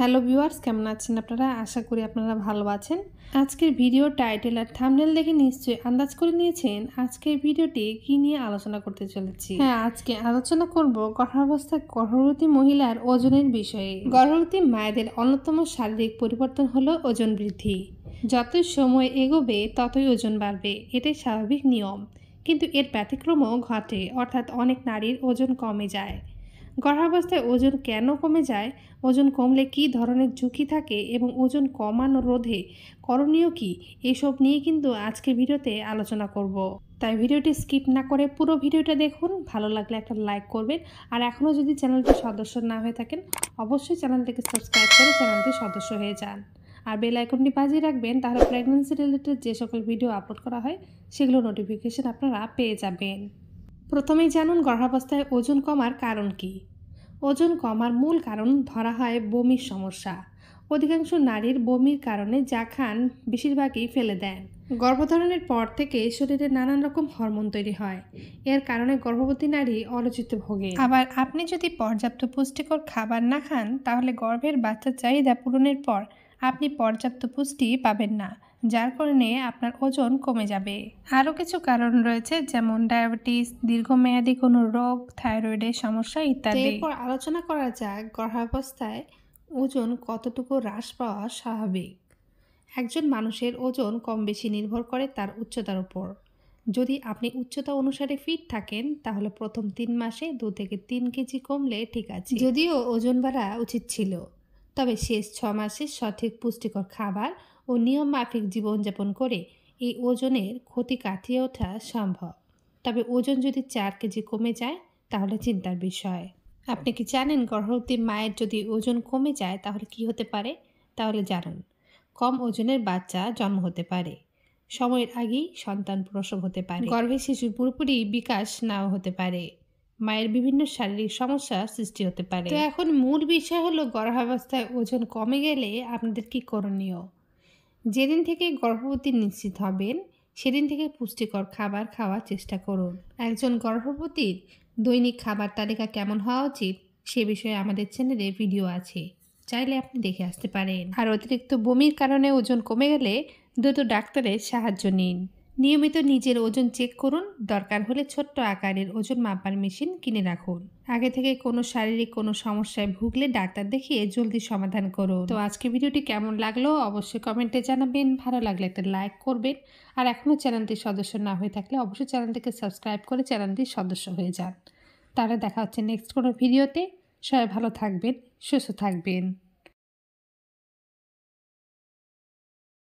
hello viewers কেমন আছেন আপনারা আশা করি আপনারা ভালো আছেন আজকের ভিডিও টাইটেল আর থামনেল দেখে নিশ্চয়ই আন্দাজ করে নিয়েছেন আজকের ভিডিওটি কি নিয়ে আলোচনা করতে চলেছি হ্যাঁ আজকে আলোচনা করব গর্ভাবস্থা গর্ভবতী মহিলার ওজনের বিষয়ে গর্ভবতী মায়েদের অন্যতম শারীরিক পরিবর্তন হলো ওজন বৃদ্ধি যতই সময় এগোবে ততই ওজন বাড়বে এটাই স্বাভাবিক নিয়ম কিন্তু এর ব্যতিক্রমও ঘটে অর্থাৎ অনেক নারীর ওজন কমে যায় গর্ভাবস্থায় ওজন কেন কমে যায় ওজন কমলে কি ধরনের ঝুঁকি থাকে এবং ওজন কমানো রোধে করণীয় কি এসব নিয়ে কিন্তু আজকে ভিডিওতে আলোচনা করব তাই ভিডিওটি স্কিপ না করে পুরো ভিডিওটা দেখুন ভালো লাগলে একটা লাইক করবেন আর এখনও যদি চ্যানেলটি সদস্য না হয়ে থাকেন অবশ্যই চ্যানেলটিকে সাবস্ক্রাইব করে চ্যানেলটি সদস্য হয়ে যান আর বেল আইকনটি বাজিয়ে রাখবেন তাহলে প্রেগনেন্সি রিলেটেড যে সকল ভিডিও আপলোড করা হয় সেগুলো নোটিফিকেশান আপনারা পেয়ে যাবেন প্রথমেই জানুন গর্ভাবস্থায় ওজন কমার কারণ কি ওজন কমার মূল কারণ ধরা হয় বমির সমস্যা অধিকাংশ নারীর বমির কারণে যা খান বেশিরভাগই ফেলে দেন গর্ভধারণের পর থেকে শরীরে নানান রকম হরমোন তৈরি হয় এর কারণে গর্ভবতী নারী অলচিত ভোগে আবার আপনি যদি পর্যাপ্ত পুষ্টিকর খাবার না খান তাহলে গর্ভের বাচ্চার চাহিদা পূরণের পর আপনি পর্যাপ্ত পুষ্টি পাবেন না যার কারণে আপনার ওজন কমে যাবে আরও কিছু কারণ রয়েছে যেমন ডায়াবেটিস দীর্ঘমেয়াদী কোনো রোগ থাইরয়েডের সমস্যা ইত্যাদি এরপর আলোচনা করা যাক গর্ভাবস্থায় ওজন কতটুকু হ্রাস পাওয়া স্বাভাবিক একজন মানুষের ওজন কম বেশি নির্ভর করে তার উচ্চতার উপর যদি আপনি উচ্চতা অনুসারে ফিট থাকেন তাহলে প্রথম তিন মাসে দু থেকে তিন কেজি কমলে ঠিক আছে যদিও ওজন বাড়া উচিত ছিল তবে শেষ ছ মাসে সঠিক পুষ্টিকর খাবার ও নিয়ম মাফিক জীবনযাপন করে এই ওজনের ক্ষতি কাটিয়ে ওঠা সম্ভব তবে ওজন যদি চার কেজি কমে যায় তাহলে চিন্তার বিষয় আপনি কি জানেন গর্ভবতী মায়ের যদি ওজন কমে যায় তাহলে কি হতে পারে তাহলে জানুন কম ওজনের বাচ্চা জন্ম হতে পারে সময়ের আগেই সন্তান প্রসব হতে পারে গর্ভে শিশুর পুরোপুরি বিকাশ নাও হতে পারে মায়ের বিভিন্ন শারীরিক সমস্যা সৃষ্টি হতে পারে তো এখন মূল বিষয় হলো গর্ভাবস্থায় ওজন কমে গেলে আপনাদের কি করণীয় যেদিন থেকে গর্ভবতী নিশ্চিত হবেন সেদিন থেকে পুষ্টিকর খাবার খাওয়ার চেষ্টা করুন একজন গর্ভবতীর দৈনিক খাবার তালিকা কেমন হওয়া উচিত সে বিষয়ে আমাদের চ্যানেলে ভিডিও আছে চাইলে আপনি দেখে আসতে পারেন আর অতিরিক্ত বমির কারণে ওজন কমে গেলে দ্রুত ডাক্তারের সাহায্য নিন নিয়মিত নিজের ওজন চেক করুন দরকার হলে ছোট্ট আকারের ওজন মাপার মেশিন কিনে রাখুন আগে থেকে কোনো শারীরিক কোনো সমস্যায় ভুগলে ডাক্তার দেখিয়ে জলদি সমাধান করুন তো আজকে ভিডিওটি কেমন লাগলো অবশ্যই কমেন্টে জানাবেন ভালো লাগলে একটা লাইক করবেন আর এখনও চ্যানেলটি সদস্য না হয়ে থাকলে অবশ্যই চ্যানেলটিকে সাবস্ক্রাইব করে চ্যানেলটি সদস্য হয়ে যান তাহলে দেখা হচ্ছে নেক্সট কোনো ভিডিওতে সবাই ভালো থাকবেন সুস্থ থাকবেন